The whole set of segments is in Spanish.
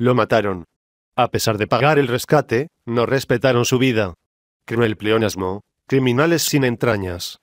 Lo mataron. A pesar de pagar el rescate, no respetaron su vida. Cruel pleonasmo, criminales sin entrañas.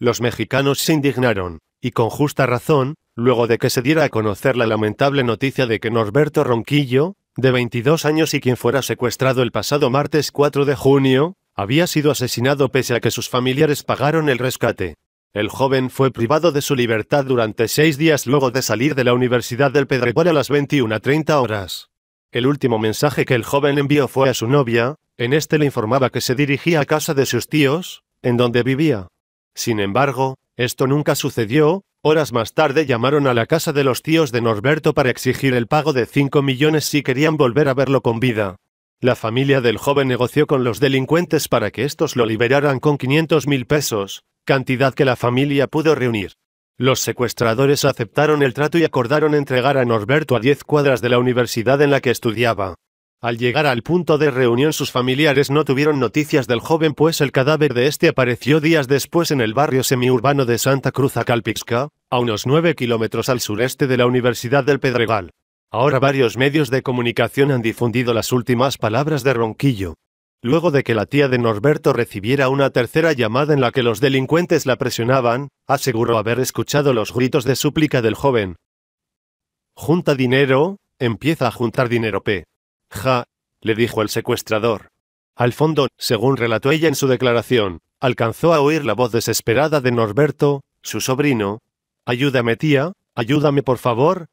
Los mexicanos se indignaron, y con justa razón, luego de que se diera a conocer la lamentable noticia de que Norberto Ronquillo, de 22 años y quien fuera secuestrado el pasado martes 4 de junio, había sido asesinado pese a que sus familiares pagaron el rescate. El joven fue privado de su libertad durante seis días luego de salir de la Universidad del Pedregal a las 21.30 horas. El último mensaje que el joven envió fue a su novia, en este le informaba que se dirigía a casa de sus tíos, en donde vivía. Sin embargo, esto nunca sucedió, horas más tarde llamaron a la casa de los tíos de Norberto para exigir el pago de 5 millones si querían volver a verlo con vida. La familia del joven negoció con los delincuentes para que estos lo liberaran con 500 mil pesos, cantidad que la familia pudo reunir. Los secuestradores aceptaron el trato y acordaron entregar a Norberto a 10 cuadras de la universidad en la que estudiaba. Al llegar al punto de reunión sus familiares no tuvieron noticias del joven pues el cadáver de este apareció días después en el barrio semiurbano de Santa Cruz a Calpixca, a unos 9 kilómetros al sureste de la Universidad del Pedregal. Ahora varios medios de comunicación han difundido las últimas palabras de Ronquillo. Luego de que la tía de Norberto recibiera una tercera llamada en la que los delincuentes la presionaban, aseguró haber escuchado los gritos de súplica del joven. Junta dinero, empieza a juntar dinero P. Ja, le dijo el secuestrador. Al fondo, según relató ella en su declaración, alcanzó a oír la voz desesperada de Norberto, su sobrino. Ayúdame tía, ayúdame por favor,